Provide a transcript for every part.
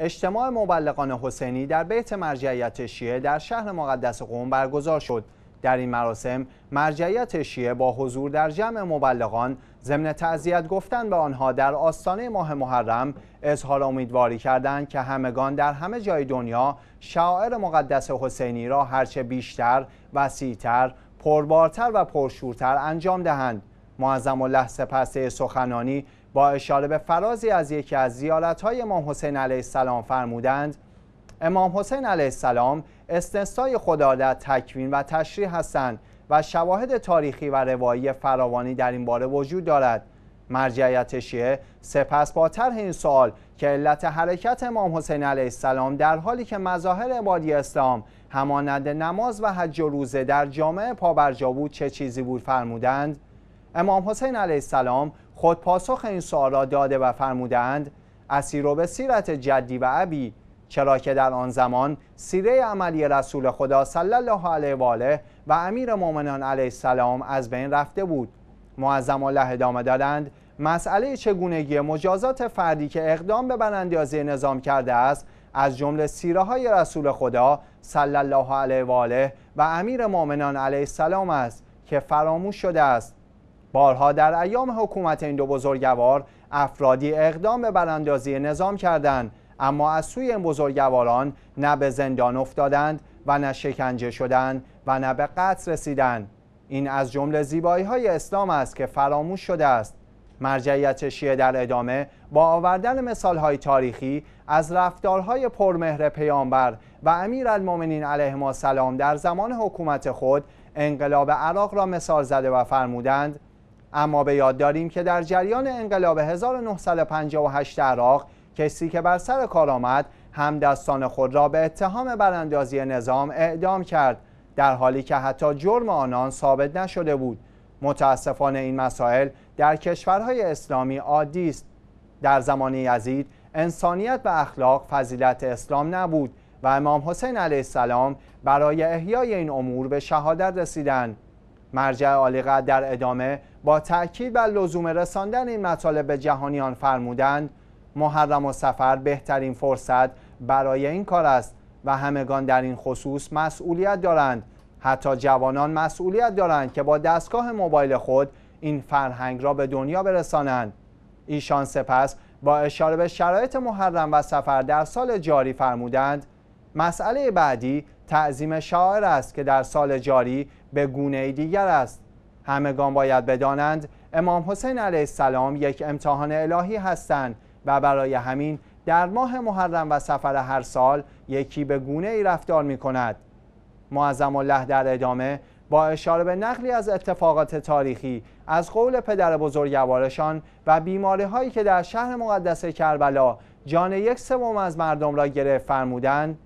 اجتماع مبلغان حسینی در بیت مرجعیت شیعه در شهر مقدس قوم برگزار شد در این مراسم مرجعیت شیعه با حضور در جمع مبلغان ضمن تعذیت گفتن به آنها در آستانه ماه محرم اظهار امیدواری کردند که همگان در همه جای دنیا شاعر مقدس حسینی را هرچه بیشتر وسیعتر پربارتر و پرشورتر انجام دهند معظم الله پسته سخنانی با اشاره به فرازی از یکی از زیارتهای امام حسین علیه السلام فرمودند امام حسین علیه السلام استنسای خدا در تکوین و تشریح هستند و شواهد تاریخی و روایی فراوانی در این باره وجود دارد مرجعیت شیعه سپس با طرح این سوال که علت حرکت امام حسین علیه السلام در حالی که مظاهر عبادی اسلام همانند نماز و حج و روزه در جامعه پابرجا بود چه چیزی بود فرمودند امام حسین علیه السلام خود پاسخ این سوال را داده و فرمودند اسیر و به سیرت جدی و عبی چرا که در آن زمان سیره عملی رسول خدا صلی الله علیه و آله و امیر مؤمنان علیه السلام از بین رفته بود معظم الله ادامه دادند مسئله چگونگی مجازات فردی که اقدام به براندازی نظام کرده است از جمله سیره های رسول خدا صلی الله علیه و آله و امیر مؤمنان علیه السلام است که فراموش شده است بارها در ایام حکومت این دو بزرگوار افرادی اقدام به براندازی نظام کردند اما از سوی این بزرگواران نه به زندان افتادند و نه شکنجه شدند و نه به قتل رسیدند این از جمله زیبایی های اسلام است که فراموش شده است مرجعیت شیعه در ادامه با آوردن مثال های تاریخی از رفتارهای پرمهر پیامبر و امیر المومنین علیه سلام در زمان حکومت خود انقلاب عراق را مثال زده و فرمودند اما به یاد داریم که در جریان انقلاب 1958 عراق کسی که بر سر کار آمد دستان خود را به اتهام براندازی نظام اعدام کرد در حالی که حتی جرم آنان ثابت نشده بود متاسفانه این مسائل در کشورهای اسلامی عادی است در زمان یزید انسانیت و اخلاق فضیلت اسلام نبود و امام حسین علیه السلام برای احیای این امور به شهادت رسیدند مرجع عالیقدر در ادامه با تأکید بر لزوم رساندن این مطالب به جهانیان فرمودند محرم و سفر بهترین فرصت برای این کار است و همگان در این خصوص مسئولیت دارند حتی جوانان مسئولیت دارند که با دستگاه موبایل خود این فرهنگ را به دنیا برسانند ایشان سپس با اشاره به شرایط محرم و سفر در سال جاری فرمودند مسئله بعدی تعظیم شاعر است که در سال جاری به گونه دیگر است همگان باید بدانند امام حسین علیه السلام یک امتحان الهی هستند و برای همین در ماه محرم و سفر هر سال یکی به گونه ای رفتار می کند معظم الله در ادامه با اشاره به نقلی از اتفاقات تاریخی از قول پدر بزرگوارشان و بیماری هایی که در شهر مقدس کربلا جان یک سوم از مردم را گرفت فرمودند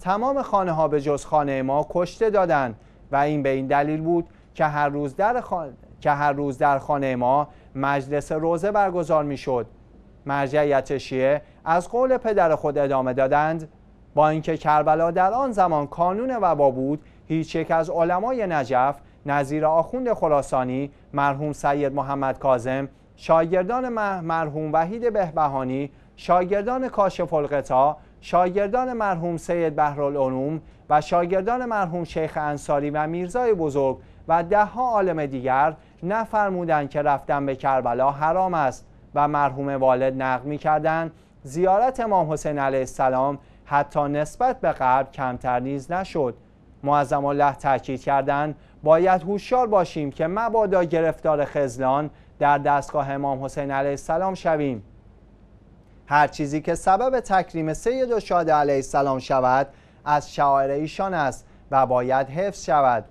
تمام خانه ها به جز خانه ما کشته دادند و این به این دلیل بود که هر روز در خانه که هر روز در خانه ما مجلس روزه برگزار میشد مرجعیت شیعه از قول پدر خود ادامه دادند با اینکه کربلا در آن زمان کانون وبا بود هیچ یک از علمای نجف نظیر آخوند خراسانی مرحوم سید محمد کازم شاگردان مرحوم وحید بهبهانی شاگردان کاشف القطا شاگردان مرحوم سید بهرالعلوم و شاگردان مرحوم شیخ انصاری و میرزای بزرگ و دهها عالم دیگر نفرمودند که رفتن به کربلا حرام است و مرحوم والد نقل میکردند زیارت امام حسین علیه السلام حتی نسبت به قبل کمتر نیز نشد معظم الله تاکید کردند باید هوشیار باشیم که مبادا گرفتار خزلان در دستگاه امام حسین علیه السلام شویم هر چیزی که سبب تکریم سید و شاد علیه السلام شود از شاعر ایشان است و باید حفظ شود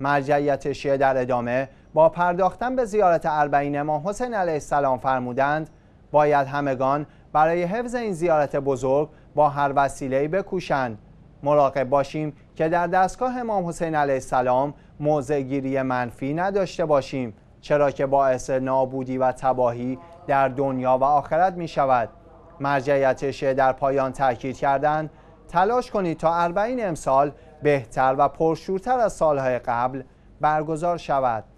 مرجعیت شیعه در ادامه با پرداختن به زیارت اربعین امام حسین علیه السلام فرمودند باید همگان برای حفظ این زیارت بزرگ با هر وسیله‌ای بکوشند مراقب باشیم که در دستگاه امام حسین علیه السلام موضع منفی نداشته باشیم چرا که باعث نابودی و تباهی در دنیا و آخرت می شود مرجعیت در پایان تاکید کردند تلاش کنید تا اربعین امسال بهتر و پرشورتر از سالهای قبل برگزار شود